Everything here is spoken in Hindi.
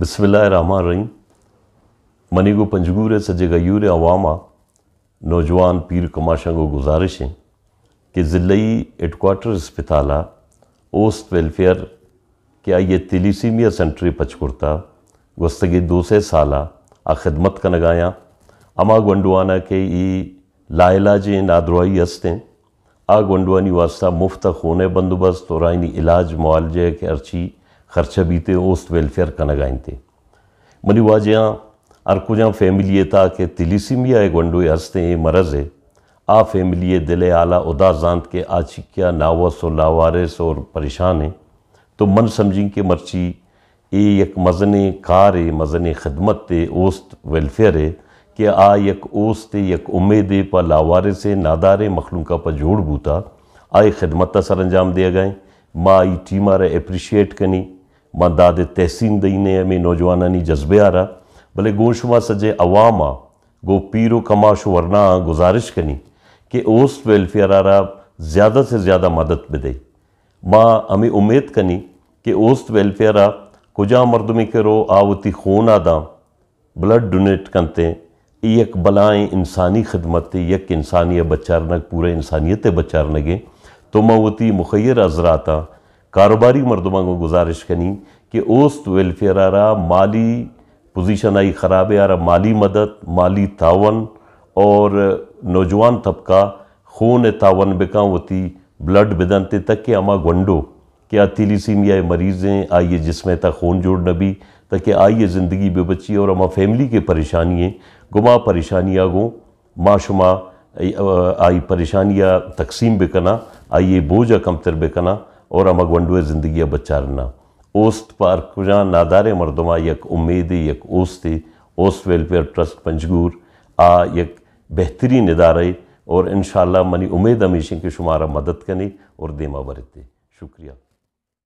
बिसमीम मनी को पंजगूर है गयूर अवामा नौजवान पीर कमाशा को गुजारिश है कि ज़िले हेडक्वाटर अस्पताल ओस्त वेलफेयर क्या ये तिलीसीमिया सेंटर पचकुर्ता गुस्तगी दो से साल आ खिदमत का नगाया अमा गंडवाना के ये लाइलाजे नादरवाई हस्ते आ गंडवानी वास्ता मुफ्त खून बंदोबस्त और आइनी इलाज मुआलजे के अर्ची ખર્ચા બીતે ઓસ્ટ વેલફેર કનગાઈતે મની વાજ્યા फैमिली ફેમિલીએ था कि તિલિસિમિયા एक वंडो हंसते हैं मरज है आ फैमिली दिल आला उदाजांत के आचिकिया नावस और लावारस और परेशान है तो मन समझें के मर्ची ये एक मजन कार है मजन खदमत है ओस्त वेलफेयर है कि आ एक ओस्त एक उम्मीद प से नादार मखलूका पर जोड़ बूता आए खदमत सर अंजाम दिया गए माँ आई टीमार एप्रिशिएट कनी मदाद तहसीन ने में नौजवानानी जज्बे रहा भले गोश सजे अवाम आ गो पीरो कमाश वरना गुज़ारिश कनी कि उस वेलफेयर रहा ज़्यादा से ज़्यादा मदद भी दे मां हमें उम्मीद कनी कि उस वेलफेयर आ कुजा मर्द में करो आवती खून आदा ब्लड डोनेट कंते एक बलाएं इंसानी खिदमत यक इंसानियत बचारनक पूरे इंसानियत बचारनगे तो मां उती मुखैर था कारोबारी मरदमा को गुजारिश कनी कि ओस्त वेलफेयर आरा माली पोजिशन आई ख़राब रहा माली मदद माली तावन और नौजवान तबका खून तावन बिका होती ब्लड बिदनते तक के अमा गंडो कि अतिलीसीमिया मरीज़ मरीजें आइए जिसमें तक खून जोड़ नबी तक कि आइए ज़िंदगी बची और अमा फैमिली के परेशानियाँ गुमा परेशानियाँ गो माशुमा आई परेशानियाँ तकसीम बेकना आइए बोझा कमतर बेकना और अमग वंडुए ज़िंदगी बचारना ओस्त पार कुजा नादारे मरदमा यक उम्मीद ही यक ओस्ती उस वेलफेयर ट्रस्ट पंजगूर आ यक बेहतरीन इदारे और इन मनी उम्मीद हमेशा की शुमारा मदद कनी और देमा बरते शुक्रिया